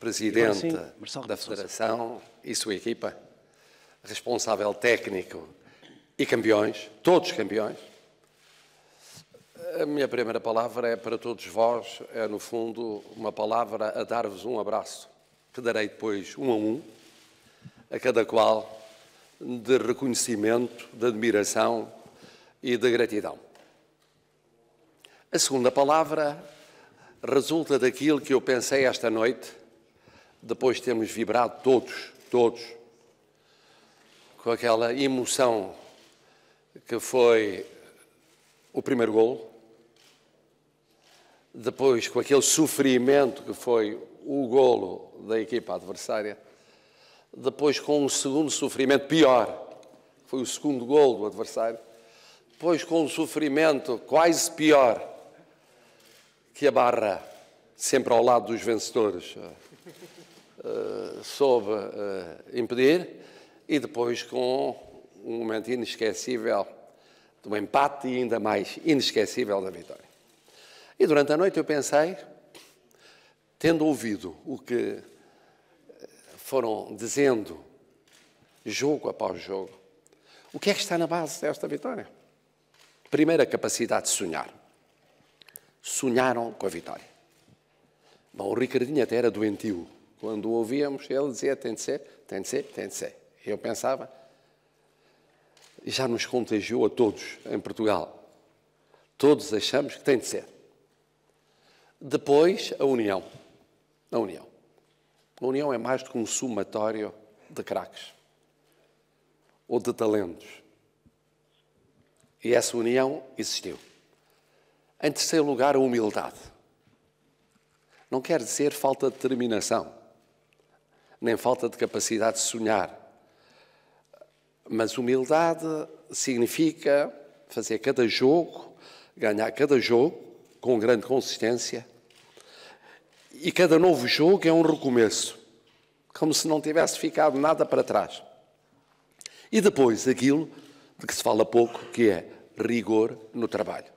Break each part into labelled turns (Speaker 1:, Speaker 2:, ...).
Speaker 1: presidente sim, da Federação e sua equipa, responsável técnico e campeões, todos campeões. A minha primeira palavra é para todos vós, é no fundo uma palavra a dar-vos um abraço, que darei depois um a um, a cada qual de reconhecimento, de admiração e de gratidão. A segunda palavra resulta daquilo que eu pensei esta noite, depois de termos vibrado todos, todos, com aquela emoção que foi o primeiro gol, depois com aquele sofrimento que foi o golo da equipa adversária, depois com um segundo sofrimento pior, foi o segundo gol do adversário, depois com um sofrimento quase pior que a barra sempre ao lado dos vencedores uh, soube uh, impedir e depois com um momento inesquecível do empate e ainda mais inesquecível da vitória. E durante a noite eu pensei, tendo ouvido o que foram dizendo jogo após jogo, o que é que está na base desta vitória? Primeiro, a capacidade de sonhar sonharam com a vitória. Bom, o Ricardinho até era doentio. Quando o ouvíamos, ele dizia: tem de ser, tem de ser, tem de ser. Eu pensava, e já nos contagiou a todos em Portugal. Todos achamos que tem de ser. Depois, a união. A união. A união é mais do que um somatório de craques ou de talentos. E essa união existiu. Em terceiro lugar, a humildade. Não quer dizer falta de determinação, nem falta de capacidade de sonhar. Mas humildade significa fazer cada jogo, ganhar cada jogo com grande consistência. E cada novo jogo é um recomeço, como se não tivesse ficado nada para trás. E depois aquilo de que se fala pouco, que é rigor no trabalho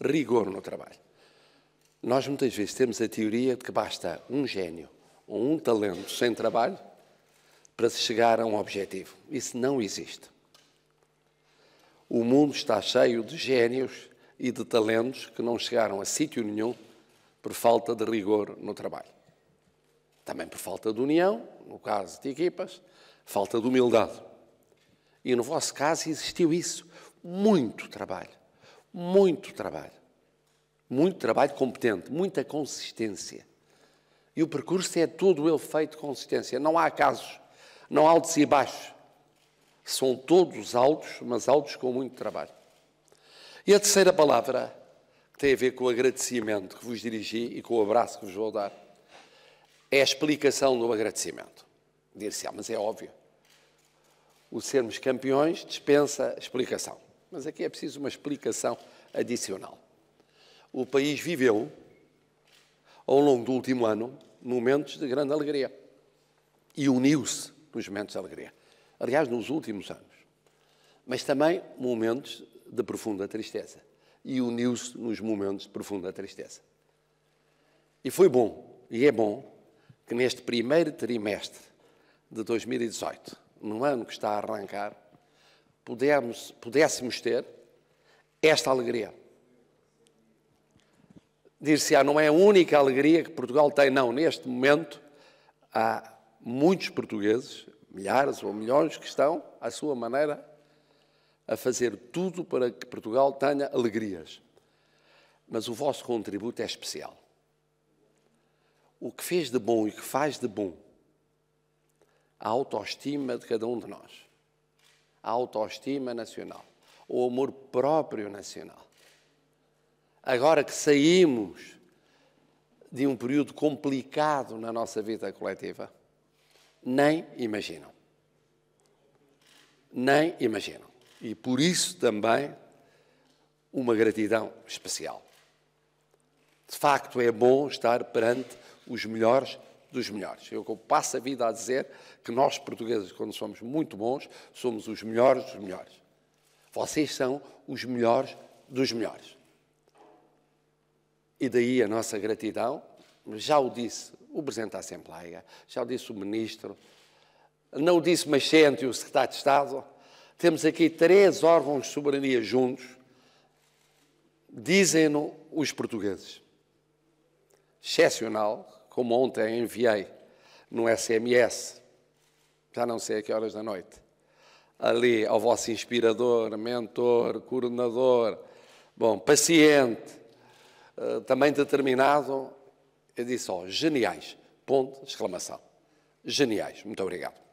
Speaker 1: rigor no trabalho. Nós muitas vezes temos a teoria de que basta um gênio ou um talento sem trabalho para se chegar a um objetivo. Isso não existe. O mundo está cheio de gênios e de talentos que não chegaram a sítio nenhum por falta de rigor no trabalho. Também por falta de união, no caso de equipas, falta de humildade. E no vosso caso existiu isso. Muito trabalho muito trabalho. Muito trabalho competente, muita consistência. E o percurso é todo ele feito de consistência. Não há casos, não há altos e baixos. São todos altos, mas altos com muito trabalho. E a terceira palavra que tem a ver com o agradecimento que vos dirigi e com o abraço que vos vou dar. É a explicação do agradecimento. Dir-se, ah, mas é óbvio. O sermos campeões dispensa explicação. Mas aqui é preciso uma explicação adicional. O país viveu, ao longo do último ano, momentos de grande alegria e uniu-se nos momentos de alegria. Aliás, nos últimos anos. Mas também momentos de profunda tristeza e uniu-se nos momentos de profunda tristeza. E foi bom, e é bom, que neste primeiro trimestre de 2018, num ano que está a arrancar, pudermos, pudéssemos ter esta alegria. Dir-se-á, não é a única alegria que Portugal tem, não. Neste momento, há muitos portugueses, milhares ou milhões, que estão, à sua maneira, a fazer tudo para que Portugal tenha alegrias. Mas o vosso contributo é especial. O que fez de bom e o que faz de bom a autoestima de cada um de nós a autoestima nacional, o amor próprio nacional. Agora que saímos de um período complicado na nossa vida coletiva, nem imaginam. Nem imaginam. E por isso também uma gratidão especial. De facto, é bom estar perante os melhores dos melhores. É eu passo a vida a dizer que nós, portugueses, quando somos muito bons, somos os melhores dos melhores. Vocês são os melhores dos melhores. E daí a nossa gratidão, já o disse o Presidente da Assembleia, já o disse o Ministro, não o disse Machente e o Secretário de Estado. Temos aqui três órgãos de soberania juntos, dizem-no os portugueses. Excepcional, como ontem enviei no SMS, já não sei a que horas da noite, ali ao vosso inspirador, mentor, coordenador, bom, paciente, eh, também determinado, eu disse, ó, oh, geniais, ponto, exclamação. Geniais, muito obrigado.